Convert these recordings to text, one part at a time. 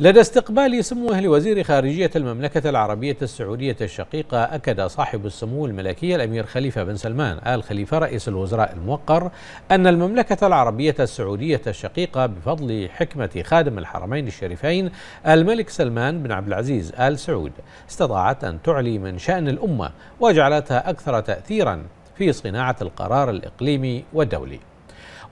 لدى استقبال سموه لوزير خارجية المملكة العربية السعودية الشقيقة أكد صاحب السمو الملكي الأمير خليفة بن سلمان آل خليفة رئيس الوزراء الموقر أن المملكة العربية السعودية الشقيقة بفضل حكمة خادم الحرمين الشريفين الملك سلمان بن عبد العزيز آل سعود استطاعت أن تعلي من شأن الأمة وجعلتها أكثر تأثيرا في صناعة القرار الإقليمي والدولي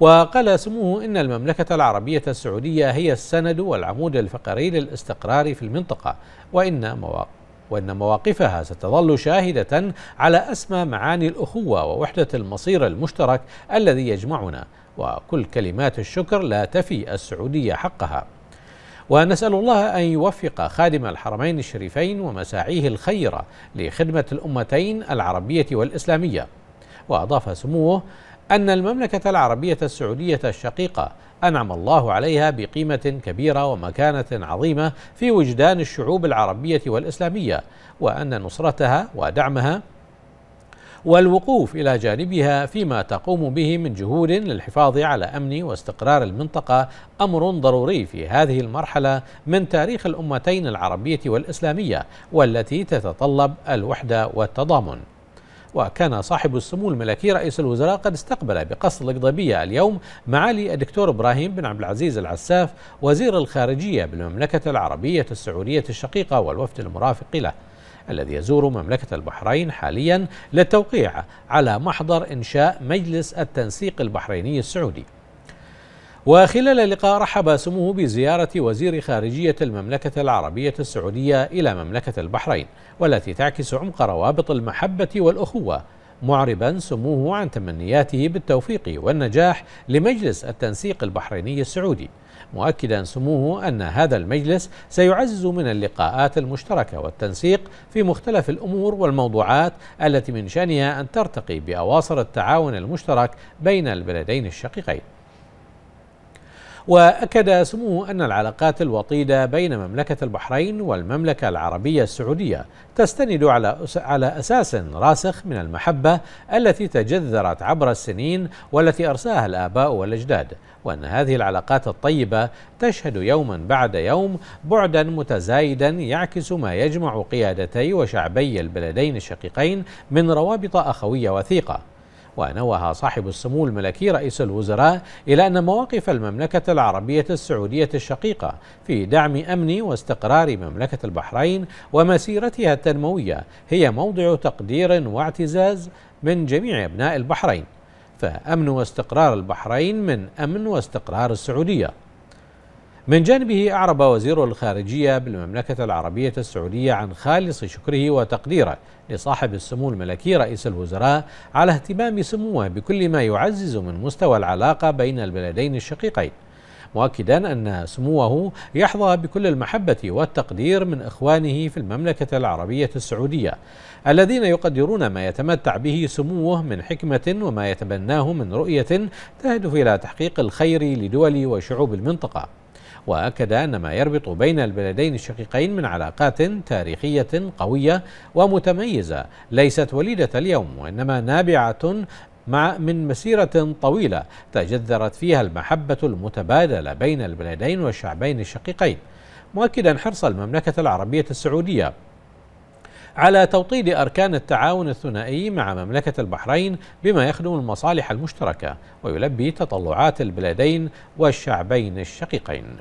وقال سموه إن المملكة العربية السعودية هي السند والعمود الفقري للاستقرار في المنطقة وإن مواقف وأن مواقفها ستظل شاهدة على أسمى معاني الأخوة ووحدة المصير المشترك الذي يجمعنا وكل كلمات الشكر لا تفي السعودية حقها ونسأل الله أن يوفق خادم الحرمين الشريفين ومساعيه الخيرة لخدمة الأمتين العربية والإسلامية وأضاف سموه أن المملكة العربية السعودية الشقيقة أنعم الله عليها بقيمة كبيرة ومكانة عظيمة في وجدان الشعوب العربية والإسلامية وأن نصرتها ودعمها والوقوف إلى جانبها فيما تقوم به من جهود للحفاظ على أمن واستقرار المنطقة أمر ضروري في هذه المرحلة من تاريخ الأمتين العربية والإسلامية والتي تتطلب الوحدة والتضامن وكان صاحب السمو الملكي رئيس الوزراء قد استقبل بقصر القضبية اليوم معالي الدكتور إبراهيم بن عبد العزيز العساف وزير الخارجية بالمملكة العربية السعودية الشقيقة والوفد المرافق له الذي يزور مملكة البحرين حاليا للتوقيع على محضر إنشاء مجلس التنسيق البحريني السعودي وخلال اللقاء رحب سموه بزيارة وزير خارجية المملكة العربية السعودية إلى مملكة البحرين والتي تعكس عمق روابط المحبة والأخوة معربا سموه عن تمنياته بالتوفيق والنجاح لمجلس التنسيق البحريني السعودي مؤكدا سموه أن هذا المجلس سيعزز من اللقاءات المشتركة والتنسيق في مختلف الأمور والموضوعات التي من شأنها أن ترتقي بأواصر التعاون المشترك بين البلدين الشقيقين وأكد سموه أن العلاقات الوطيدة بين مملكة البحرين والمملكة العربية السعودية تستند على على أساس راسخ من المحبة التي تجذرت عبر السنين والتي أرساها الآباء والأجداد وأن هذه العلاقات الطيبة تشهد يوما بعد يوم بعدا متزايدا يعكس ما يجمع قيادتي وشعبي البلدين الشقيقين من روابط أخوية وثيقة ونوه صاحب السمو الملكي رئيس الوزراء إلى أن مواقف المملكة العربية السعودية الشقيقة في دعم أمن واستقرار مملكة البحرين ومسيرتها التنموية هي موضع تقدير واعتزاز من جميع أبناء البحرين فأمن واستقرار البحرين من أمن واستقرار السعودية من جانبه أعرب وزير الخارجية بالمملكة العربية السعودية عن خالص شكره وتقديره لصاحب السمو الملكي رئيس الوزراء على اهتمام سموه بكل ما يعزز من مستوى العلاقة بين البلدين الشقيقين مؤكدا أن سموه يحظى بكل المحبة والتقدير من إخوانه في المملكة العربية السعودية الذين يقدرون ما يتمتع به سموه من حكمة وما يتبناه من رؤية تهدف إلى تحقيق الخير لدول وشعوب المنطقة واكد ان ما يربط بين البلدين الشقيقين من علاقات تاريخيه قويه ومتميزه ليست وليده اليوم وانما نابعه مع من مسيرة طويلة تجذرت فيها المحبة المتبادلة بين البلدين والشعبين الشقيقين مؤكدا حرص المملكة العربية السعودية على توطيد أركان التعاون الثنائي مع مملكة البحرين بما يخدم المصالح المشتركة ويلبي تطلعات البلدين والشعبين الشقيقين